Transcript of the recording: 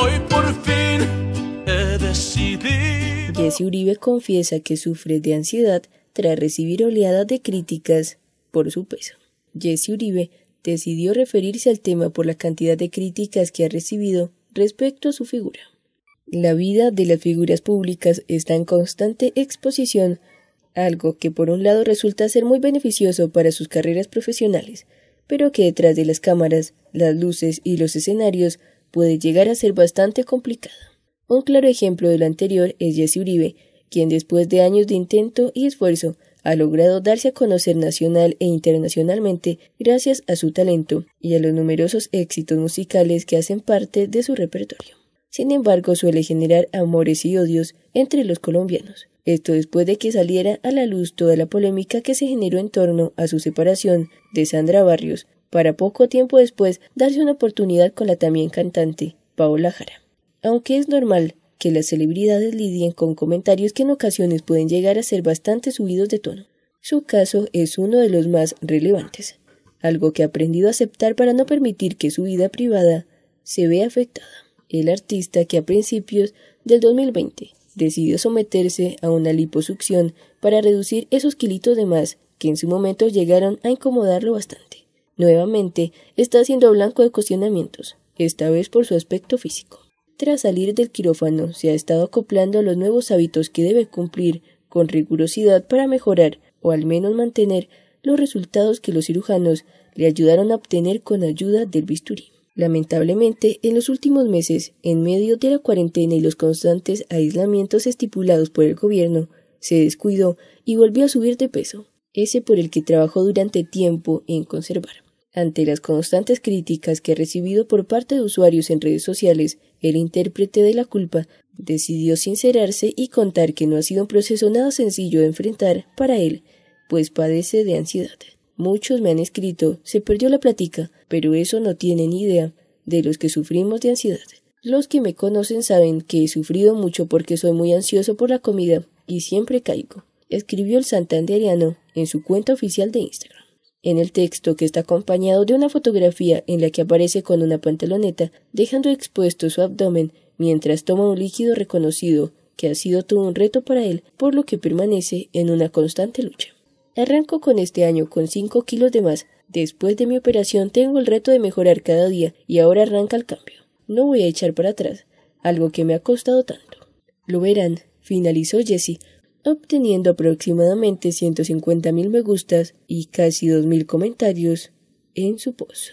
Hoy por fin he decidido. Jesse Uribe confiesa que sufre de ansiedad tras recibir oleadas de críticas por su peso. Jesse Uribe decidió referirse al tema por la cantidad de críticas que ha recibido respecto a su figura. La vida de las figuras públicas está en constante exposición, algo que por un lado resulta ser muy beneficioso para sus carreras profesionales, pero que detrás de las cámaras, las luces y los escenarios puede llegar a ser bastante complicado. Un claro ejemplo de lo anterior es Jesse Uribe, quien después de años de intento y esfuerzo ha logrado darse a conocer nacional e internacionalmente gracias a su talento y a los numerosos éxitos musicales que hacen parte de su repertorio. Sin embargo, suele generar amores y odios entre los colombianos. Esto después de que saliera a la luz toda la polémica que se generó en torno a su separación de Sandra Barrios, para poco tiempo después darse una oportunidad con la también cantante Paola Jara. Aunque es normal que las celebridades lidien con comentarios que en ocasiones pueden llegar a ser bastante subidos de tono, su caso es uno de los más relevantes, algo que ha aprendido a aceptar para no permitir que su vida privada se vea afectada. El artista que a principios del 2020 decidió someterse a una liposucción para reducir esos kilitos de más que en su momento llegaron a incomodarlo bastante. Nuevamente, está siendo blanco de cuestionamientos, esta vez por su aspecto físico. Tras salir del quirófano, se ha estado acoplando a los nuevos hábitos que debe cumplir con rigurosidad para mejorar, o al menos mantener, los resultados que los cirujanos le ayudaron a obtener con ayuda del bisturí. Lamentablemente, en los últimos meses, en medio de la cuarentena y los constantes aislamientos estipulados por el gobierno, se descuidó y volvió a subir de peso, ese por el que trabajó durante tiempo en conservar. Ante las constantes críticas que ha recibido por parte de usuarios en redes sociales, el intérprete de la culpa decidió sincerarse y contar que no ha sido un proceso nada sencillo de enfrentar para él, pues padece de ansiedad. Muchos me han escrito, se perdió la plática, pero eso no tienen idea de los que sufrimos de ansiedad. Los que me conocen saben que he sufrido mucho porque soy muy ansioso por la comida y siempre caigo, escribió el santandereano en su cuenta oficial de Instagram en el texto, que está acompañado de una fotografía en la que aparece con una pantaloneta, dejando expuesto su abdomen mientras toma un líquido reconocido, que ha sido todo un reto para él, por lo que permanece en una constante lucha. Arranco con este año con 5 kilos de más. Después de mi operación tengo el reto de mejorar cada día y ahora arranca el cambio. No voy a echar para atrás, algo que me ha costado tanto. Lo verán, finalizó Jesse, obteniendo aproximadamente 150.000 me gustas y casi 2.000 comentarios en su post.